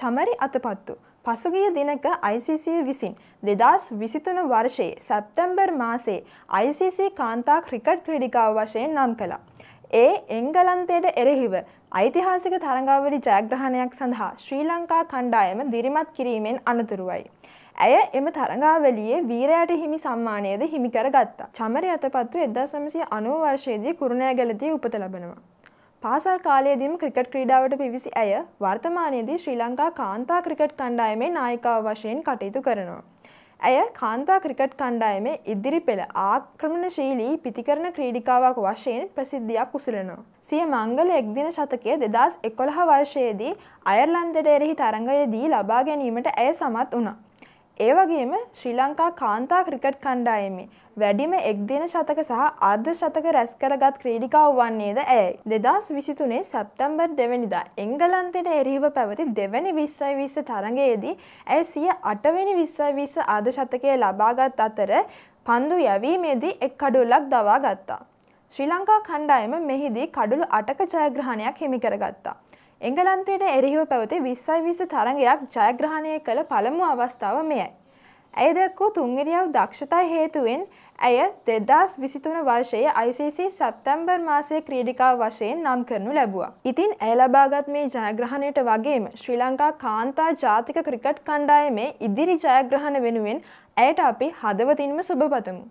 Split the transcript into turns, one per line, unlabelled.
චමරි අතපත්තු. පසුගිය දිනක ICC විසින් දෙදස් විසිතුන වර්ෂයේ සැප්තැම්බර් මාසේ ICC කාන්තා ක්‍රිකට් ක්‍රඩිකාව වශයෙන් නම් කළා. ඒ එංගලන්තයට එරෙහිව ඓතිහාසික තරඟාවලි ජයග්‍රහණයක් සඳහා ශ්‍රී ලංකා කණ්ඩායම දිරිමත් කිරීමෙන් අනතුරුවයි. ඇය එම තරඟාවලියේ වීරයට හිමි සම්මානයද හිමිකර ගත්තා. චමර අතපත්තු එදා සමසය අනුවර්ශයේදී කුරුණෑගලදී උපත ලබනවා. පාසල් කාලයේදීම ක්‍රිකට් ක්‍රීඩාවට පිවිසි ඇය වර්තමානයේදී ශ්‍රී ලංකා කාන්තා ක්‍රිකට් කණ්ඩායමේ නායිකාව වශයෙන් කටයුතු කරනවා. ඇය කාන්තා ක්‍රිකට් කණ්ඩායමේ ඉදිරි පෙළ ආක්‍රමණශීලී පිතිකරණ ක්‍රීඩිකාවක් වශයෙන් ප්‍රසිද්ධියක් උසුලනවා. සිය මංගල එක්දින ශතකය දෙදස් එකොළහ වර්ෂයේදී අයර්ලන්දට එරෙහි තරඟයේදී ලබා ගැනීමට ඇය සමත් වුණා. ඒ වගේම ශ්‍රී ලංකා කාන්තා ක්‍රිකට් කණ්ඩායමේ වැඩිම එක්දින ශතක සහ අර්ධ ශතක රැස් කරගත් ක්‍රීඩිකාව වන්නේද ඇයි. දෙදස් විසිතුනේ සැප්තම්බර් දෙවැනිදා එංගලන්තයට එරහිව පැවති දෙවැනි විස්සයි විස්ස තරගයේදී ඇය සිය අටවැනි විස්සයි විස්ස අර්ධ ශතකය ලබාගත් අතර පන්දු යැවීමේදී එක් කඩුල්ලක් දවා ගත්තා. ශ්‍රී ලංකා කණ්ඩායම මෙහිදී කඩුළු අටක ජයග්‍රහණයක් හිමිකරගත්තා. එංගලන්තයට එරෙහිව පැවති විස්සයි විස තරඟයක් ජයග්‍රහණය කළ පළමු අවස්ථාව මෙයයි. ඇය දැක්වූ තුන්ගිරියව් දක්ෂතා හේතුවෙන් ඇය දෙදස් විසිතුන වර්ෂයේ ICC සැප්තැම්බර් මාසය ක්‍රීඩිකාව වශයෙන් නම් කරනු ලැබවා. ඉතින් ඇය ලබාගත් මේ ජයග්‍රහණයට වගේම ශ්‍රී ලංකා කාන්තා ජාතික ක්‍රිකට් කණ්ඩායමේ ඉදිරි ජයග්‍රහණ වෙනුවෙන් ඇයට අපි හදවතින්ම සුභපතමු.